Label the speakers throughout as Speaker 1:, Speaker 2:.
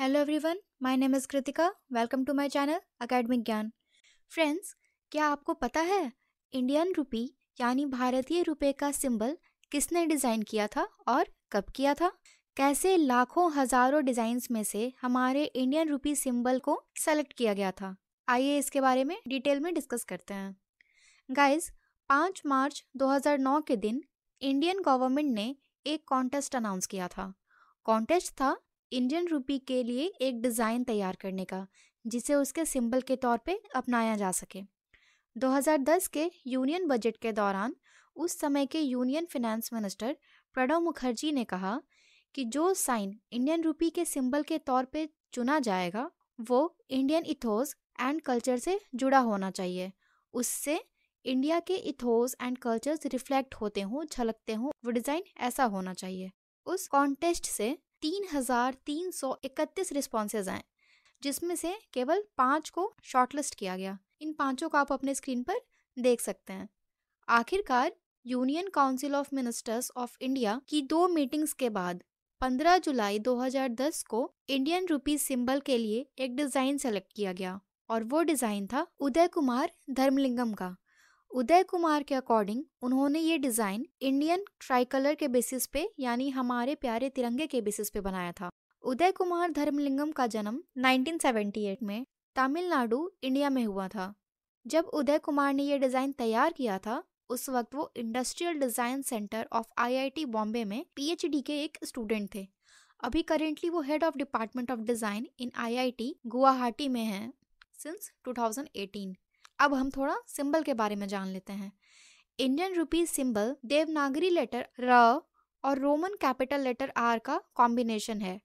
Speaker 1: hello everyone my name is Kritika welcome to my channel academic Gyan friends क्या आपको पता है इंडियन रुपी यानी भारतीय रुपए का सिंबल किसने डिज़ाइन किया था और कब किया था कैसे लाखों हजारों डिज़ाइंस में से हमारे इंडियन रुपी सिंबल को सेलेक्ट किया गया था आइए इसके बारे में डिटेल में डिस्कस करते हैं गाइज पाँच मार्च 2009 के दिन इंडियन गवर्नमेंट ने एक कॉन्टेस्ट अनाउंस किया था कॉन्टेस्ट था इंडियन रूपी के लिए एक डिज़ाइन तैयार करने का जिसे उसके सिंबल के तौर पे अपनाया जा सके 2010 के यूनियन बजट के दौरान उस समय के union finance minister Pranab Mukherjee ने कहा कि जो साइन इंडियन रूपी के सिंबल के तौर पे चुना जाएगा वो इंडियन इथोस एंड कल्चर से जुड़ा होना चाहिए उससे इंडिया के इथोस एंड कल्चर्स रिफ्लेक्ट होते हों झलकते हों वो डिज़ाइन ऐसा होना चाहिए उस कॉन्टेस्ट से तीन हज़ार तीन सौ इकतीस रिस्पॉन्सेज आए जिसमें से केवल पाँच को शॉर्टलिस्ट किया गया इन पाँचों को आप अपने स्क्रीन पर देख सकते हैं आखिरकार union council of ministers of India की दो मीटिंग्स के बाद 15 जुलाई 2010 को इंडियन रुपी सिंबल के लिए एक डिज़ाइन सेलेक्ट किया गया और वो डिज़ाइन था उदय कुमार धर्मलिंगम का उदय कुमार के अकॉर्डिंग उन्होंने ये डिज़ाइन इंडियन ट्राइकलर के बेसिस पे यानी हमारे प्यारे तिरंगे के बेसिस पे बनाया था उदय कुमार धर्मलिंगम का जन्म 1978 में तमिलनाडु इंडिया में हुआ था जब उदय कुमार ने यह डिज़ाइन तैयार किया था उस वक्त वो industrial design centre of IIT Bombay में पीएचडी के एक स्टूडेंट थे अभी करेंटली वो head of department of design in IIT Guwahati में है सिंस 2018 अब हम थोड़ा सिंबल के बारे में जान लेते हैं Indian rupees symbol Devanagari letter र और रोमन कैपिटल लेटर आर का कॉम्बिनेशन है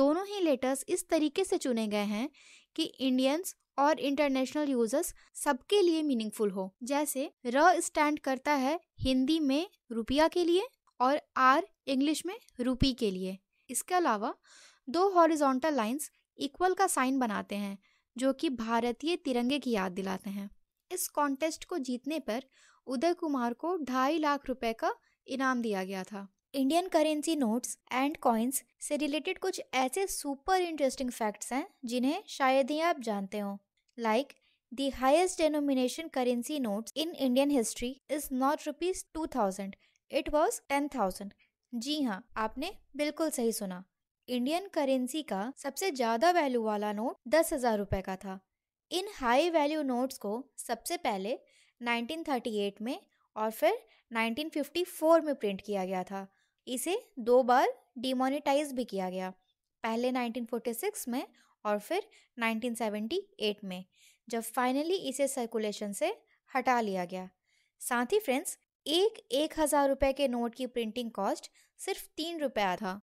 Speaker 1: दोनों ही लेटर्स इस तरीके से चुने गए हैं कि इंडियंस और इंटरनेशनल यूजर्स सबके लिए मीनिंगफुल हो जैसे र स्टैंड करता है हिंदी में रुपया के लिए और आर इंग्लिश में रूपी के लिए इसके अलावा दो हॉरिजॉन्टल लाइंस इक्वल का साइन बनाते हैं जो कि भारतीय तिरंगे की याद दिलाते हैं इस कॉन्टेस्ट को जीतने पर उदय कुमार को ढाई लाख रुपए का इनाम दिया गया था Indian currency notes and coins से रिलेटेड कुछ ऐसे सुपर इंटरेस्टिंग फैक्ट्स हैं जिन्हें शायद ही आप जानते हो like the highest denomination currency note in Indian history is not rupees two thousand it was ten thousand जी हाँ आपने बिल्कुल सही सुना इंडियन करेंसी का सबसे ज्यादा वैल्यू वाला नोट दस हजार रुपए का था इन हाई वैल्यू नोट्स को सबसे पहले 1938 में और फिर 1954 में प्रिंट किया गया था इसे दो बार डिमोनिटाइज भी किया गया पहले 1946 में और फिर 1978 में जब फाइनली इसे सर्कुलेशन से हटा लिया गया साथ ही फ्रेंड्स एक एक हज़ार रुपये के नोट की प्रिंटिंग कॉस्ट सिर्फ तीन रुपया था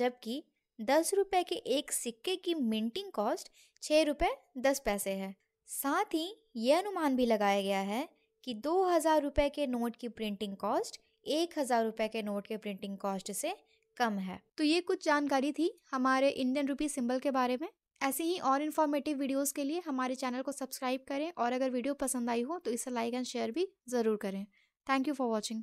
Speaker 1: जबकि दस रुपए के एक सिक्के की मिंटिंग कॉस्ट छः रुपये दस पैसे है साथ ही यह अनुमान भी लगाया गया है कि दो हज़ार रुपये के नोट की प्रिंटिंग कॉस्ट एक हज़ार रुपये के नोट के प्रिंटिंग कॉस्ट से कम है तो ये कुछ जानकारी थी हमारे इंडियन रुपी सिंबल के बारे में ऐसे ही और इन्फॉर्मेटिव वीडियोस के लिए हमारे चैनल को सब्सक्राइब करें और अगर वीडियो पसंद आई हो तो इसे लाइक एंड शेयर भी ज़रूर करें थैंक यू फॉर वॉचिंग